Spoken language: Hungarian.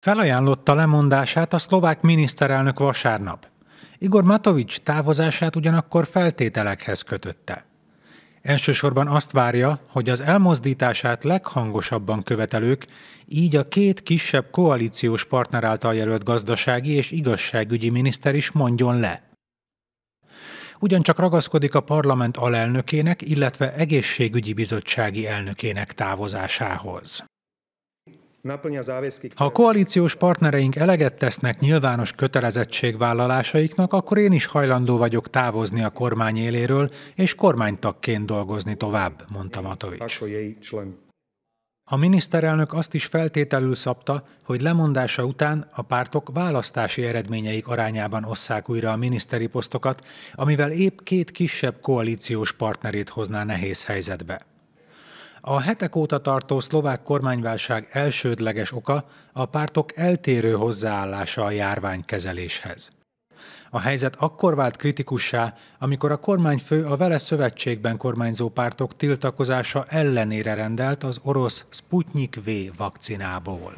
Felajánlotta lemondását a szlovák miniszterelnök vasárnap. Igor Matovics távozását ugyanakkor feltételekhez kötötte. Elsősorban azt várja, hogy az elmozdítását leghangosabban követelők, így a két kisebb koalíciós partner által jelölt gazdasági és igazságügyi miniszter is mondjon le. Ugyancsak ragaszkodik a parlament alelnökének, illetve egészségügyi bizottsági elnökének távozásához. Ha a koalíciós partnereink eleget tesznek nyilvános kötelezettségvállalásaiknak, akkor én is hajlandó vagyok távozni a kormány éléről, és kormánytakként dolgozni tovább, mondta Matovics. A miniszterelnök azt is feltételül szabta, hogy lemondása után a pártok választási eredményeik arányában osszák újra a miniszteri posztokat, amivel épp két kisebb koalíciós partnerét hozná nehéz helyzetbe. A hetek óta tartó szlovák kormányválság elsődleges oka a pártok eltérő hozzáállása a járványkezeléshez. A helyzet akkor vált kritikussá, amikor a kormányfő a vele szövetségben kormányzó pártok tiltakozása ellenére rendelt az orosz Sputnik V vakcinából.